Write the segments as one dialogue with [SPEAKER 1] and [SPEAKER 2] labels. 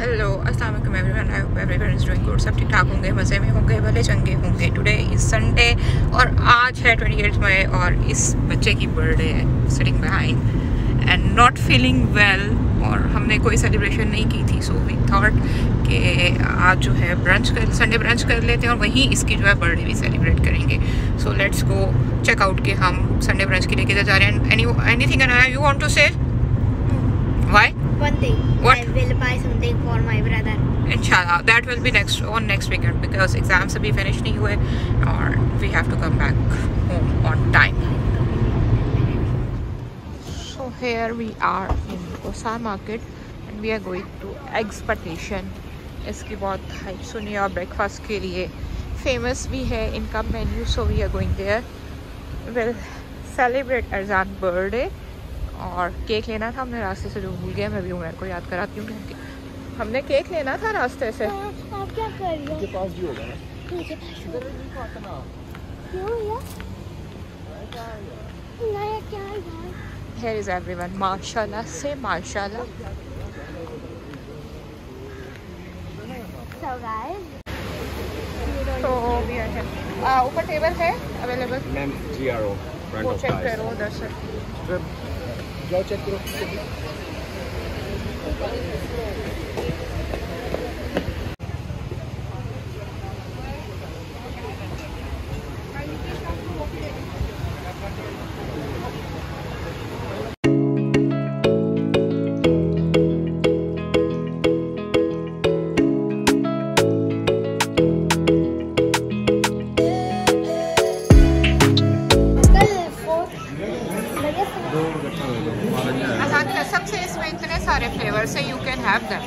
[SPEAKER 1] Hello अस्सलाम वालेकुम everyone I hope everyone is doing good सब ठीक ठाक होंगे मज़े में होंगे भले चंगे होंगे टुडे इज़ संडे और आज है ट्वेंटी एट मई और इस बच्चे की बर्थडे है sitting behind and not feeling well और हमने कोई सेलिब्रेशन नहीं की थी सो वी थॉट कि आज जो है ब्रंच कर संडे ब्रंच कर लेते हैं और वहीं इसकी जो है बर्थडे भी सेलिब्रेट करेंगे सो लेट्स गो चेकआउट के हम संडे ब्रंच के लिए किधर जा रहे हैं any anything you want to say why one thing. What? I will buy something for my brother. Inshallah, that will be next on next weekend because exams अभी finish नहीं हुए और we have to come back home on time. So here we are in Kosa market and we are going to expedition. इसकी बहुत hype सुनी और breakfast के लिए फेमस भी है इनका menu so we are going there will celebrate Arzan birthday और केक लेना था हमने रास्ते से जो भूल गया मैं भी उमेर को याद कराती हूँ क्योंकि हमने केक लेना था रास्ते से आप क्या कर रहे हो हेयर इज़ एवरी वन माशाला से माशा तो ऊपर टेबल है अवेलेबल मैम जी आर ओ फ्रंट करो उधर से जाओ चेक करो have them.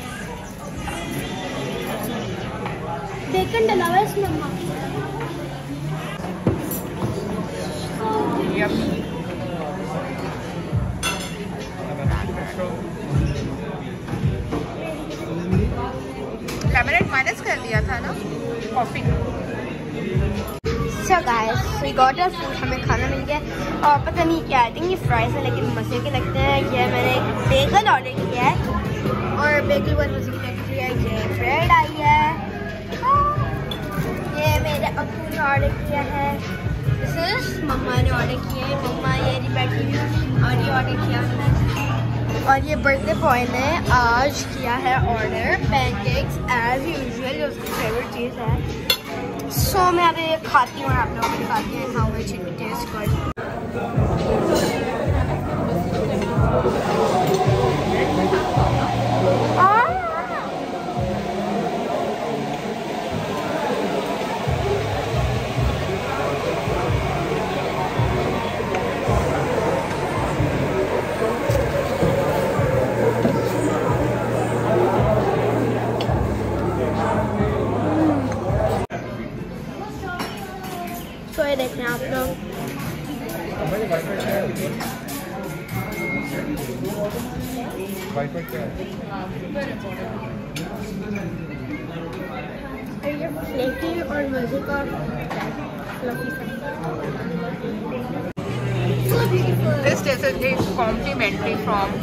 [SPEAKER 1] Bacon Delaware, Mama. Yep. Minus कर लिया था ना कॉफ़ी अच्छा गाइस फूड हमें खाना मिल गया और पता नहीं क्या आई थिंक ये फ्राइज है लेकिन मज़े के लगते हैं ये मैंने एक बेगल ऑर्डर किया है और बेटी बन रही है ये ब्रेड आई है हाँ। ये मेरे अपू ने ऑर्डर किया है मम्मा ने ऑर्डर किया है मम्मा ये बैठी हुई और ये ऑर्डर किया हमने और ये बर्थडे बॉय ने आज किया है ऑर्डर पैनकेक्स एज यूजुअल उसकी फेवरेट चीज़ है सो so, मैं अभी ये खाती हूँ आप लोगों को खाती है इट टेस्ट कर This dessert is complimentary from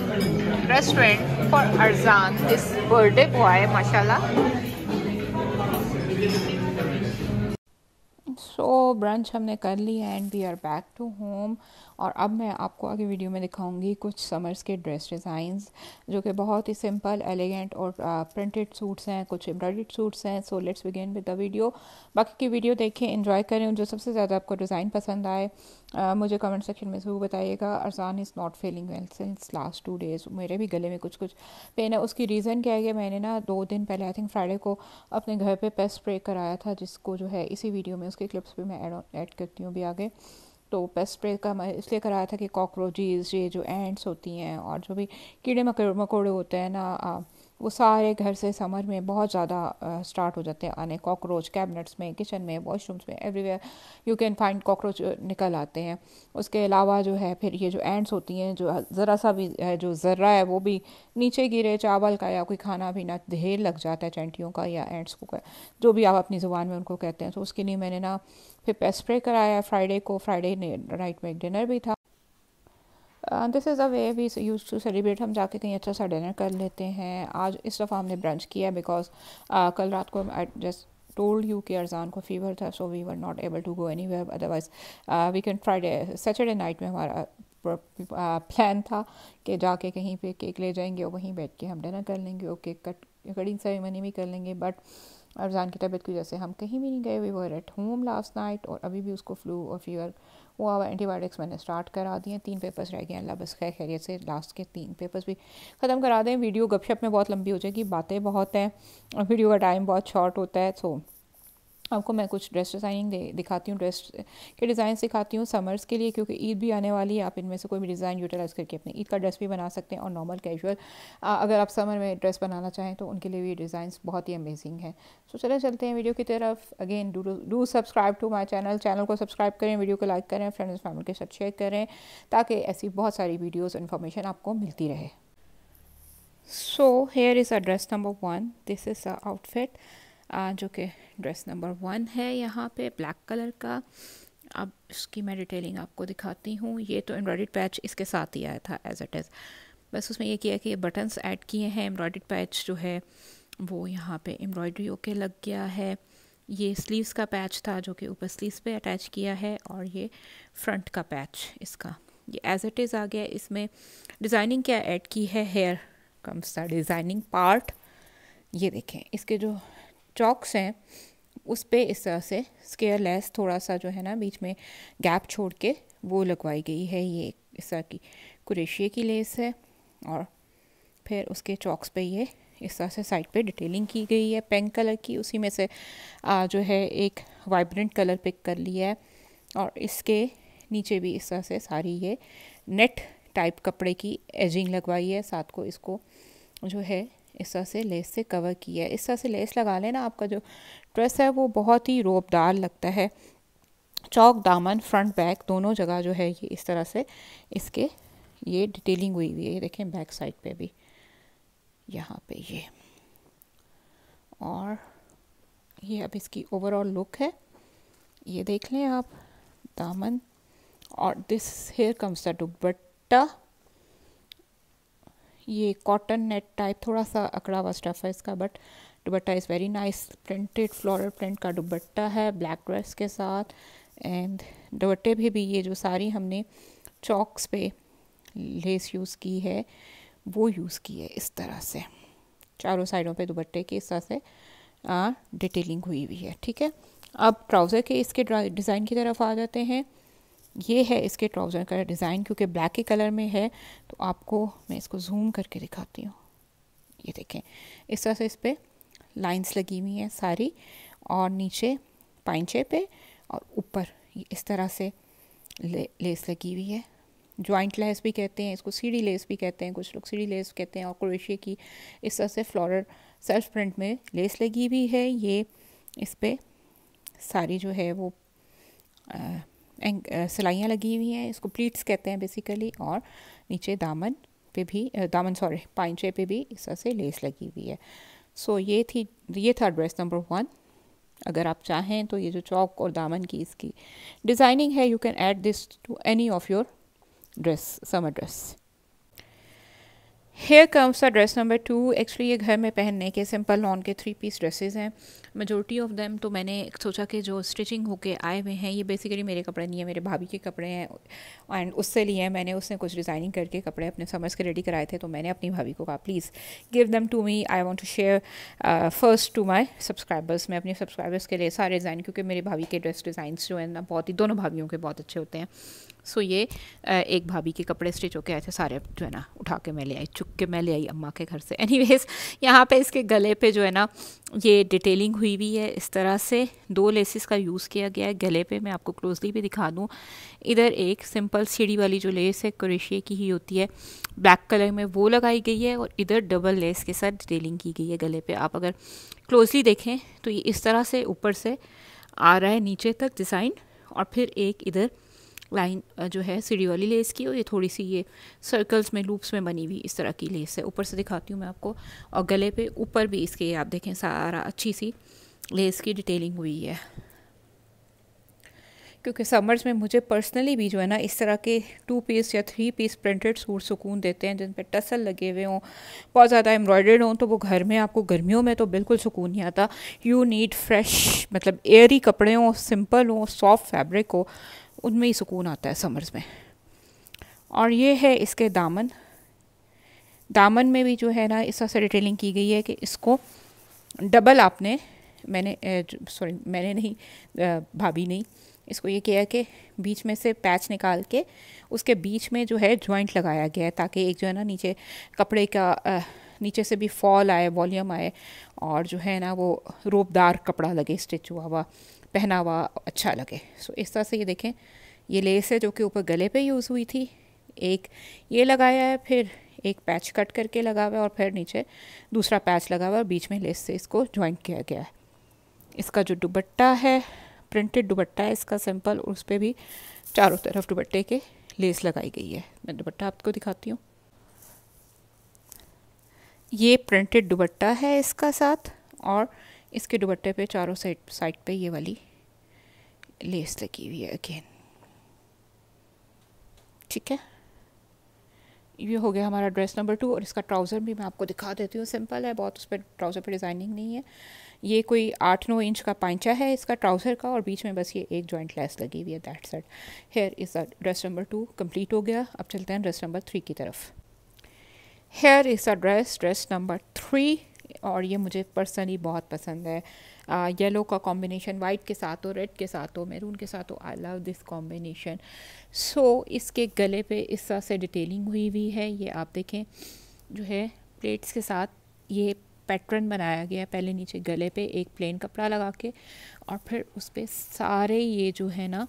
[SPEAKER 1] restaurant for Arzan, this birthday boy, mashallah. So so, brunch हमने कर लिया and we are back to home और अब मैं आपको आगे वीडियो में दिखाऊंगी कुछ समर्स के ड्रेस डिज़ाइंस जो कि बहुत ही सिंपल एलिगेंट और प्रिंटेड सूट्स हैं कुछ एम्ब्रॉयड सूट्स हैं so let's begin with the video बाकी की वीडियो देखें एंजॉय करें जो सबसे ज़्यादा आपको डिज़ाइन पसंद आए मुझे कमेंट सेक्शन में ज़रूर बताइएगा Arzan is not feeling well since last two days मेरे भी गले में कुछ कुछ पेन है उसकी रीज़न क्या है कि मैंने ना दो दिन पहले आई थिंक फ्राइडे को अपने घर पे पेस्ट स्प्रे कराया था जिसको जो है इसी वीडियो में उसके क्लिप्स भी मैं ऐड करती हूँ भी आगे तो पेस्ट स्प्रे का मैं इसलिए कराया था कि कॉकरोचेज ये जो एंट्स होती हैं और जो भी कीड़े मकोड़े होते हैं ना वो सारे घर से समर में बहुत ज़्यादा स्टार्ट हो जाते हैं आने कॉकरोच कैबिनेट्स में किचन में वॉशरूम्स में everywhere you can find cockroach निकल आते हैं उसके अलावा जो है फिर ये जो एंड्स होती हैं जो ज़रा सा भी जो ज़र्रा है वो भी नीचे गिरे चावल का या कोई खाना पीना ढेर लग जाता है चैंटियों का या एंड्स को जो भी आप अपनी ज़ुबान में उनको कहते हैं तो उसके लिए मैंने ना फिर स्प्रे कराया फ्राइडे को फ्राइडे नाइट में एक डिनर भी था this is a way we use to celebrate हम जाके कहीं अच्छा सा डिनर कर लेते हैं आज इस दफ़ा हमने ब्रंच किया बिकॉज uh, कल रात को जस्ट टोल्ड यू कि अरजान को फीवर था so we were not able to go anywhere otherwise can Friday Saturday night में हमारा प्लान uh, था कि जाके कहीं पे केक ले जाएंगे और वहीं बैठ के हम डिनर कर लेंगे और केक कट कटिंग सेरेमनी भी कर लेंगे बट अरजान की तबीयत की वजह से हम कहीं भी नहीं गए we were at home last night और अभी भी उसको फ्लू और फीवर वो अब एंटीबायोटिक्स मैंने स्टार्ट करा दिए तीन पेपर्स रह गए अल्लाह बस खैर खैरियत से लास्ट के तीन पेपर्स भी ख़त्म करा दें वीडियो गपशप में बहुत लंबी हो जाएगी बातें बहुत हैं वीडियो का टाइम बहुत शॉर्ट होता है सो आपको मैं कुछ ड्रेस डिज़ाइनिंग दिखाती हूँ ड्रेस के डिज़ाइन सिखाती हूँ समर्स के लिए क्योंकि ईद भी आने वाली है आप इनमें से कोई भी डिज़ाइन यूटिलाइज़ करके अपने ईद का ड्रेस भी बना सकते हैं और नॉर्मल कैजुअल अगर आप समर में ड्रेस बनाना चाहें तो उनके लिए भी डिज़ाइंस बहुत ही अमेजिंग है सो so, चले चलते हैं वीडियो की तरफ again do do subscribe to my channel channel को सब्सक्राइब करें वीडियो को लाइक करें फ्रेंड्स फैमिली के साथ शेयर करें ताकि ऐसी बहुत सारी वीडियोज़ इन्फॉर्मेशन आपको मिलती रहे so here is a dress number one this is a outfit जो कि ड्रेस नंबर वन है यहाँ पे ब्लैक कलर का अब इसकी मैं डिटेलिंग आपको दिखाती हूँ ये तो एम्ब्रॉयड पैच इसके साथ ही आया था एज इट इज़ बस उसमें यह किया कि ये बटन्स ऐड किए हैं एम्ब्रॉयड पैच जो है वो यहाँ पे एम्ब्रॉयडरी ओके लग गया है ये स्लीव्स का पैच था जो कि ऊपर स्लीव्स पे अटैच किया है और ये फ्रंट का पैच इसका ये एज इट इज़ आ गया इसमें डिज़ाइनिंग क्या ऐड की है here comes the designing part ये देखें इसके जो चौक्स हैं उस पर इस तरह से स्केयर लेस थोड़ा सा जो है ना बीच में गैप छोड़ के वो लगवाई गई है ये इस तरह की कुरेशिए की लेस है और फिर उसके चौक्स पे ये इस तरह से साइड पे डिटेलिंग की गई है पिंक कलर की उसी में से आ, जो है एक वाइब्रेंट कलर पिक कर लिया है और इसके नीचे भी इस तरह से सारी ये नेट टाइप कपड़े की एजिंग लगवाई है साथ को इसको जो है इस तरह से लेस से कवर किया है इस तरह से लेस लगा लेना आपका जो ड्रेस है वो बहुत ही रोबदार लगता है चौक दामन फ्रंट बैक दोनों जगह जो है ये इस तरह से इसके ये डिटेलिंग हुई हुई है ये देखें बैक साइड पे भी यहाँ पे ये और ये अब इसकी ओवरऑल लुक है ये देख लें आप दामन और this here comes the dupatta ये कॉटन नेट टाइप थोड़ा सा अकड़ा हुआ स्टफ़ है इसका but dupatta is very nice printed floral print का दुबट्टा है ब्लैक ड्रेस के साथ एंड दुबट्टे भी भी ये जो सारी हमने चौक्स पे लेस यूज़ की है वो यूज़ की है इस तरह से चारों साइडों पे दुबट्टे की इस तरह से डिटेलिंग हुई हुई है ठीक है अब ट्राउज़र के इसके डिज़ाइन की तरफ आ जाते हैं ये है इसके ट्राउज़र का डिज़ाइन क्योंकि ब्लैक के कलर में है तो आपको मैं इसको जूम करके दिखाती हूँ ये देखें इस तरह से इस पर लाइन्स लगी हुई हैं सारी और नीचे पाइचे पे और ऊपर इस तरह से ले, लेस लगी हुई है जॉइंट लेस भी कहते हैं इसको सीढ़ी लेस भी कहते हैं कुछ लोग सीढ़ी लेस कहते हैं और क्रोशिया की इस तरह से फ्लोरल सेल्फ प्रिंट में लेस लगी हुई है ये इस पर सारी जो है वो आ, सिलाइयाँ लगी हुई हैं इसको प्लीट्स कहते हैं बेसिकली और नीचे दामन पे भी दामन सॉरी पाइचे पे भी इस तरह से लेस लगी हुई है सो so, ये थी ये था ड्रेस नंबर वन अगर आप चाहें तो ये जो चौक और दामन की इसकी डिज़ाइनिंग है you can add this to any of your dress summer dress here comes का ड्रेस नंबर टू एक्चुअली ये घर में पहनने के सिंपल लॉन के थ्री पीस ड्रेसेस हैं मेजोरिटी ऑफ देम तो मैंने सोचा कि जो स्टिचिंग होके आए हुए हैं ये बेसिकली मेरे कपड़े नहीं है मेरे भाभी के कपड़े हैं एंड उससे लिए हैं मैंने उसने कुछ डिज़ाइनिंग करके कपड़े अपने समर्स के रेडी कराए थे तो मैंने अपनी भाभी को कहा please give them to me I want to share first to my subscribers मैं अपने सब्सक्राइबर्स के लिए सारे डिज़ाइन क्योंकि मेरे भाभी के ड्रेस डिज़ाइन जो हैं ना बहुत ही दोनों भाभीियों के बहुत अच्छे होते हैं सो ये एक भाभी के कपड़े स्टिच होके आए थे सारे जो है ना उठा के मैं ले आई चुक के मैं ले आई अम्मा के घर से एनी वेज़ यहाँ पर इसके गले पे जो है ना ये डिटेलिंग हुई हुई है इस तरह से दो लेसिस का यूज़ किया गया है गले पे मैं आपको क्लोजली भी दिखा दूँ इधर एक सिंपल सीढ़ी वाली जो लेस है क्रेशिए की ही होती है ब्लैक कलर में वो लगाई गई है और इधर डबल लेस के साथ डिटेलिंग की गई है गले पर आप अगर क्लोजली देखें तो ये इस तरह से ऊपर से आ रहा है नीचे तक डिज़ाइन और फिर एक इधर लाइन जो है सीढ़ी वाली लेस की और ये थोड़ी सी ये सर्कल्स में लूप्स में बनी हुई इस तरह की लेस है ऊपर से दिखाती हूँ मैं आपको और गले पे ऊपर भी इसके आप देखें सारा अच्छी सी लेस की डिटेलिंग हुई है क्योंकि समर्स में मुझे पर्सनली भी जो है ना इस तरह के टू पीस या थ्री पीस प्रिंटेड सूट सुकून देते हैं जिन पर टसल लगे हुए हों बहुत ज़्यादा एम्ब्रॉयडर्ड हों तो वो घर में आपको गर्मियों में तो बिल्कुल सुकून नहीं आता यू नीड फ्रेश मतलब एयरी कपड़े हों सिंपल हों सॉफ्ट फैब्रिक हो उनमें ही सुकून आता है समर्स में और ये है इसके दामन दामन में भी जो है ना इस तरह से डिटेलिंग की गई है कि इसको डबल आपने मैंने सॉरी मैंने नहीं भाभी नहीं इसको ये किया कि बीच में से पैच निकाल के उसके बीच में जो है जॉइंट लगाया गया है ताकि एक जो है ना नीचे कपड़े का आ, नीचे से भी फॉल आए वॉल्यूम आए और जो है ना वो रोबदार कपड़ा लगे स्टिच हुआ हुआ पहनावा अच्छा लगे सो इस तरह से ये देखें ये लेस है जो कि ऊपर गले पे यूज़ हुई थी एक ये लगाया है फिर एक पैच कट करके लगा हुआ है और फिर नीचे दूसरा पैच लगा हुआ है और बीच में लेस से इसको ज्वाइंट किया गया है इसका जो दुबट्टा है प्रिंटेड दुबट्टा है इसका सिंपल उस पर भी चारों तरफ दुबट्टे के लेस लगाई गई है मैं दुबट्टा आपको दिखाती हूँ ये प्रिंटेड दुबट्टा है इसका साथ और इसके दुपट्टे पे चारों साइड साइड पे ये वाली लेस लगी हुई है अगेन ठीक है ये हो गया हमारा ड्रेस नंबर टू और इसका ट्राउज़र भी मैं आपको दिखा देती हूँ सिंपल है बहुत उस पर ट्राउज़र पर डिज़ाइनिंग नहीं है ये कोई आठ नौ इंच का पाइचा है इसका ट्राउज़र का और बीच में बस ये एक जॉइंट लेस लगी हुई है that set here is dress number two complete हो गया अब चलते हैं ड्रेस नंबर थ्री की तरफ here is a dress dress number three और ये मुझे पर्सनली बहुत पसंद है येलो का कॉम्बिनेशन वाइट के साथ हो रेड के साथ हो मेरून के साथ हो I love this combination so इसके गले पे इस तरह से डिटेलिंग हुई हुई है ये आप देखें जो है प्लेट्स के साथ ये पैटर्न बनाया गया है पहले नीचे गले पे एक प्लेन कपड़ा लगा के और फिर उस पर सारे ये जो है ना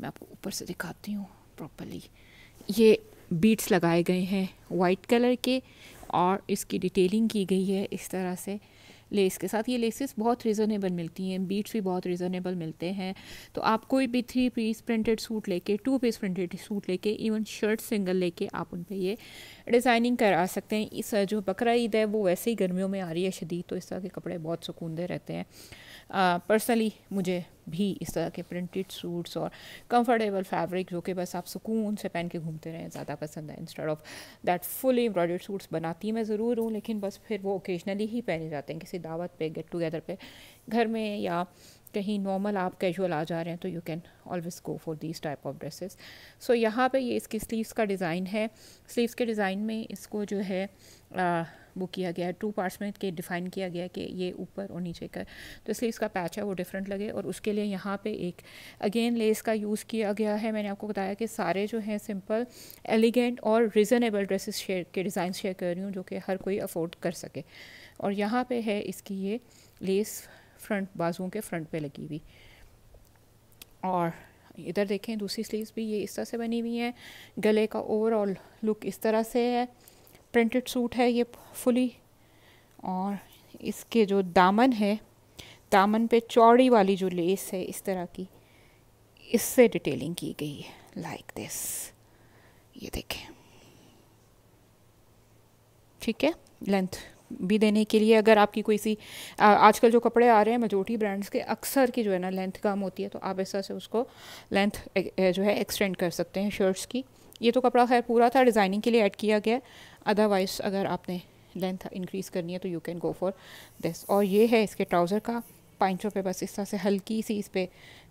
[SPEAKER 1] मैं आपको ऊपर से दिखाती हूँ प्रॉपरली ये बीट्स लगाए गए हैं वाइट कलर के और इसकी डिटेलिंग की गई है इस तरह से लेस के साथ ये लेसेस बहुत रिजनेबल मिलती हैं बीट्स भी बहुत रीज़नेबल मिलते हैं तो आप कोई भी थ्री पीस प्रिंटेड सूट लेके टू पीस प्रिंटेड सूट लेके इवन शर्ट सिंगल लेके आप उन पर ये डिज़ाइनिंग करा सकते हैं इस जो बकरा ईद है वो वैसे ही गर्मियों में आ रही है शदीद तो इस तरह के कपड़े बहुत दे रहते हैं पर्सनली मुझे भी इस तरह के प्रिंटेड सूट्स और कंफर्टेबल फैब्रिक जो कि बस आप सुकून से पहन के घूमते रहें ज़्यादा पसंद है instead of that fully embroidered suits बनाती मैं ज़रूर हूँ लेकिन बस फिर वो ओकेजनली ही पहने जाते हैं किसी दावत पे गेट टुगेदर पे घर में या कहीं नॉर्मल आप कैजुअल आ जा रहे हैं तो you can always go for this type of dresses so यहाँ पे ये इसकी स्लीव्स का डिज़ाइन है स्लीव्स के डिज़ाइन में इसको जो है वो किया गया है टू पार्ट्स में के डिफाइन किया गया है कि ये ऊपर और नीचे का तो इसलिए इसका पैच है वो डिफरेंट लगे और उसके लिए यहाँ पे एक अगेन लेस का यूज़ किया गया है मैंने आपको बताया कि सारे जो हैं सिंपल एलिगेंट और रिजनेबल ड्रेसेस शेयर के डिज़ाइन शेयर कर रही हूँ जो कि हर कोई अफोर्ड कर सके और यहाँ पर है इसकी ये लेस फ्रंट बाजुओं के फ्रंट पर लगी हुई और इधर देखें दूसरी स्लीव्स भी ये इस तरह से बनी हुई हैं गले का ओवरऑल लुक इस तरह से है प्रिंटेड सूट है ये फुली और इसके जो दामन है दामन पे चौड़ी वाली जो लेस है इस तरह की इससे डिटेलिंग की गई है लाइक दिस ये देखें ठीक है लेंथ भी देने के लिए अगर आपकी कोई सी आजकल जो कपड़े आ रहे हैं मेजोरिटी ब्रांड्स के अक्सर की जो है ना लेंथ कम होती है तो आप ऐसा से उसको लेंथ जो है एक्सटेंड कर सकते हैं शर्ट्स की ये तो कपड़ा खैर पूरा था डिज़ाइनिंग के लिए ऐड किया गया अदरवाइज़ अगर आपने लेंथ इंक्रीज़ करनी है तो you can go for this और ये है इसके ट्राउज़र का पाइंचों पे बस इस तरह से हल्की सी इस पर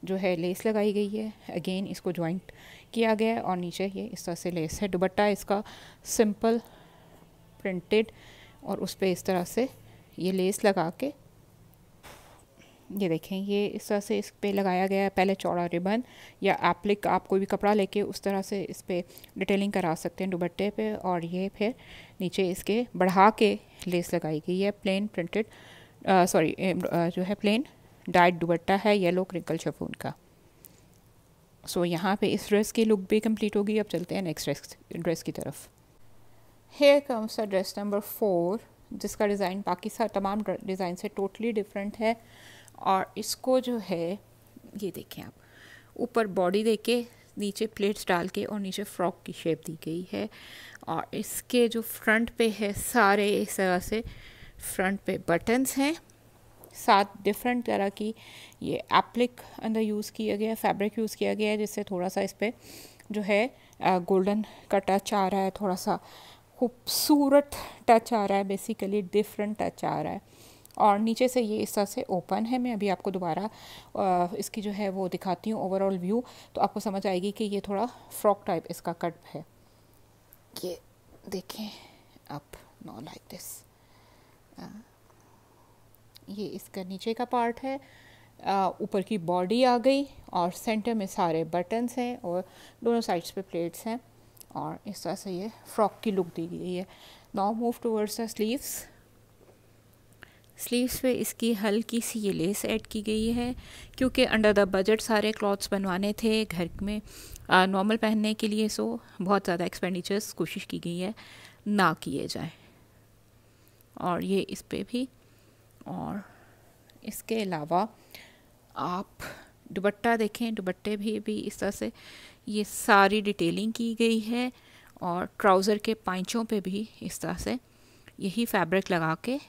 [SPEAKER 1] जो है लेस लगाई गई है अगेन इसको जॉइंट किया गया है और नीचे ये इस तरह से लेस है दुबट्टा इसका सिंपल प्रिंटेड और उस पर इस तरह से ये लेस लगा के ये देखें ये इस तरह से इस पे लगाया गया है पहले चौड़ा रिबन या एप्लिक आप कोई भी कपड़ा लेके उस तरह से इस पे डिटेलिंग करा सकते हैं दुबट्टे पे और ये फिर नीचे इसके बढ़ा के लेस लगाई गई है प्लेन प्रिंटेड सॉरी जो है प्लेन डाइट दुबट्टा है येलो क्रिंकल शफून का सो so, यहाँ पे इस ड्रेस की लुक भी कंप्लीट होगी अब चलते हैं नेक्स्ट ड्रेस ड्रेस की तरफ here comes dress number four जिसका डिज़ाइन बाकी सा तमाम डिज़ाइन से टोटली डिफरेंट है और इसको जो है ये देखें आप ऊपर बॉडी दे के नीचे प्लेट्स डाल के और नीचे फ्रॉक की शेप दी गई है और इसके जो फ्रंट पे है सारे इस तरह से फ्रंट पे बटन्स हैं साथ डिफरेंट तरह की ये एप्लिक अंदर यूज़ किया गया है फैब्रिक यूज़ किया गया है जिससे थोड़ा सा इस पर जो है गोल्डन का टच आ रहा है थोड़ा सा खूबसूरत टच आ रहा है बेसिकली डिफरेंट टच आ रहा है और नीचे से ये इस तरह से ओपन है मैं अभी आपको दोबारा इसकी जो है वो दिखाती हूँ ओवरऑल व्यू तो आपको समझ आएगी कि ये थोड़ा फ्रॉक टाइप इसका कट है ये देखें आप नो लाइक दिस ये इसका नीचे का पार्ट है ऊपर की बॉडी आ गई और सेंटर में सारे बटन्स हैं और दोनों साइड्स पे प्लेट्स हैं और इस तरह से ये फ्रॉक की लुक दी गई है now move towards the sleeves sleeves पे इसकी हल्की सी ये लेस ऐड की गई है क्योंकि अंडर द बजट सारे क्लॉथ्स बनवाने थे घर में नॉर्मल पहनने के लिए सो बहुत ज़्यादा एक्सपेंडिचर्स कोशिश की गई है ना किए जाए और ये इस पर भी और इसके अलावा आप दुबट्टा देखें दुबट्टे भी भी इस तरह से ये सारी डिटेलिंग की गई है और ट्राउज़र के पाइचों पे भी इस तरह से यही फैब्रिक लगा के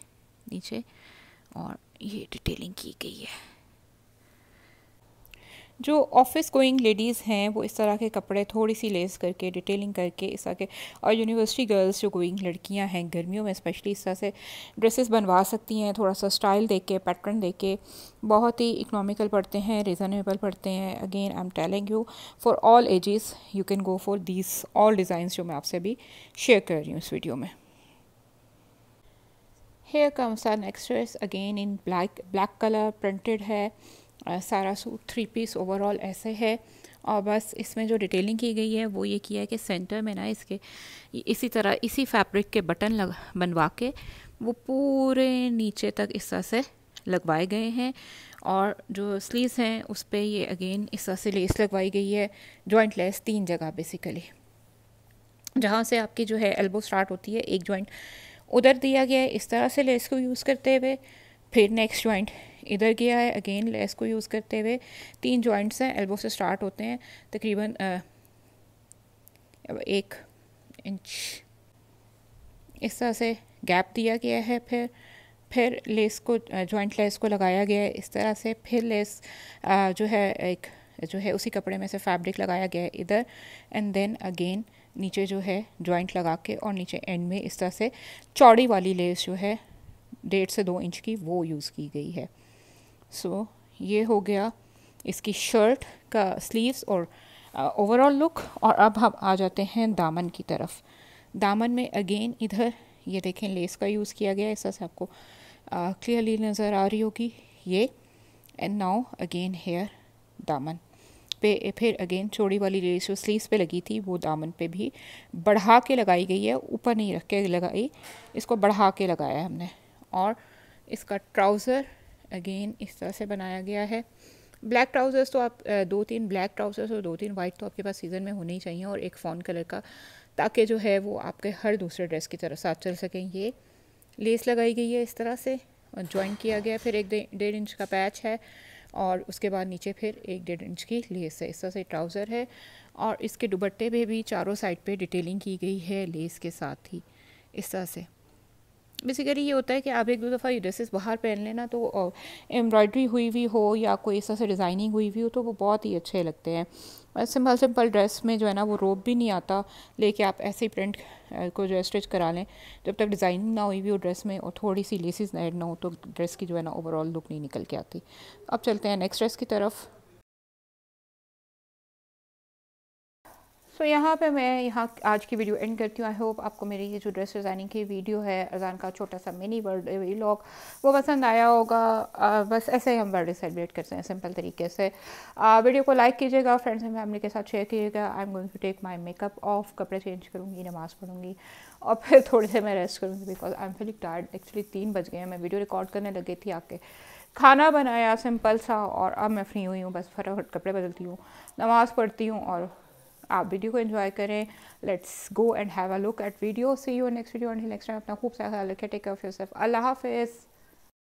[SPEAKER 1] नीचे और ये डिटेलिंग की गई है जो ऑफिस गोइंग लेडीज़ हैं वो इस तरह के कपड़े थोड़ी सी लेस करके डिटेलिंग करके इस तरह के और यूनिवर्सिटी गर्ल्स जो गोइंग लड़कियां हैं गर्मियों में स्पेशली इस तरह से ड्रेसेस बनवा सकती हैं थोड़ा सा स्टाइल देख के पैटर्न देख के बहुत ही इकनॉमिकल पढ़ते हैं रिजनेबल पढ़ते हैं again I am telling you for all ages you can go for these all designs जो मैं आपसे अभी शेयर कर रही हूँ इस वीडियो में हेयर का our next again in black black colour printed है आ, सारा सूट थ्री पीस ओवरऑल ऐसे है और बस इसमें जो डिटेलिंग की गई है वो ये किया है कि सेंटर में ना इसके इसी तरह इसी फैब्रिक के बटन लग बनवा के वो पूरे नीचे तक इस तरह से लगवाए गए हैं और जो स्लीव्स हैं उस पर ये अगेन इस तरह से लेस लगवाई गई है जॉइंट लेस तीन जगह बेसिकली जहाँ से आपकी जो है एल्बो स्टार्ट होती है एक जॉइंट उधर दिया गया है इस तरह से लेस को यूज़ करते हुए फिर नेक्स्ट जॉइंट इधर गया है अगेन लेस को यूज़ करते हुए तीन जॉइंट्स हैं एल्बो से स्टार्ट होते हैं तकरीबन एक इंच इस तरह से गैप दिया गया है फिर फिर लेस को जॉइंट लेस को लगाया गया है इस तरह से फिर लेस जो है एक जो है उसी कपड़े में से फैब्रिक लगाया गया है इधर एंड देन अगेन नीचे जो है जॉइंट लगा के और नीचे एंड में इस तरह से चौड़ी वाली लेस जो है डेढ़ से दो इंच की वो यूज़ की गई है सो so, ये हो गया इसकी शर्ट का स्लीव्स और ओवरऑल uh, लुक और अब हम आ जाते हैं दामन की तरफ दामन में अगेन इधर ये देखें लेस का यूज़ किया गया इस तरह से आपको क्लियरली uh, नज़र आ रही होगी ये एंड नाउ अगेन हेयर दामन पे फिर अगेन चौड़ी वाली लेस जो स्लीव्स पे लगी थी वो दामन पे भी बढ़ा के लगाई गई है ऊपर नहीं रख के लगाई इसको बढ़ा के लगाया हमने और इसका ट्राउज़र अगेन इस तरह से बनाया गया है ब्लैक ट्राउज़र्स तो आप दो तीन ब्लैक ट्राउज़र्स और दो तीन वाइट तो आपके पास सीज़न में होने ही चाहिए और एक फोन कलर का ताकि जो है वो आपके हर दूसरे ड्रेस की तरह साथ चल सकें ये लेस लगाई गई है इस तरह से और ज्वाइन किया गया फिर एक डेढ़ इंच का पैच है और उसके बाद नीचे फिर एक डेढ़ इंच की लेस है इस तरह से ट्राउज़र है और इसके दुबट्टे पे भी चारों साइड पे डिटेलिंग की गई है लेस के साथ ही इस तरह से बेसिकली ये होता है कि आप एक दो दफ़ा ये ड्रेसेस बाहर पहन लेना तो एम्ब्रॉयडरी हुई हुई हो या कोई इस तरह से डिज़ाइनिंग हुई हुई हो तो वो बहुत ही अच्छे लगते हैं सिंपल सिंपल ड्रेस में जो है ना वो रोब भी नहीं आता लेके आप ऐसे ही प्रिंट को जो है स्टिच करा लें जब तक डिज़ाइनिंग ना हुई भी हो ड्रेस में और थोड़ी सी लेसिस ऐड ना हो तो ड्रेस की जो है ना ओवरऑल लुक नहीं निकल के आती अब चलते हैं नेक्स्ट ड्रेस की तरफ सो तो so, यहाँ पे मैं यहाँ आज की वीडियो एंड करती हूँ आई होप आपको मेरी ये जो ड्रेस डिज़ाइनिंग की वीडियो है अजान का छोटा सा मिनी बर्थडे लॉग वो पसंद आया होगा आ, बस ऐसे ही हम बर्थडे सेलिब्रेट करते हैं सिंपल तरीके से आ, वीडियो को लाइक कीजिएगा फ्रेंड्स एंड फैमिली के साथ शेयर कीजिएगा I am going to take my makeup off कपड़े चेंज करूँगी नमाज़ पढ़ूँगी और फिर थोड़ी देर मैं रेस्ट करूँगी because I am feeling tired actually तीन बज गए हैं मैं वीडियो रिकॉर्ड करने लगी थी आके खाना बनाया सिंपल सा और अब मैं फ्री हुई हूँ बस फटाफट कपड़े बदलती हूँ नमाज़ पढ़ती हूँ और आप वीडियो को एंजॉय करें let's go and have a look at video see you next video next time अपना खूब सारा ख्याल रखें take care of your yourself हाफिज़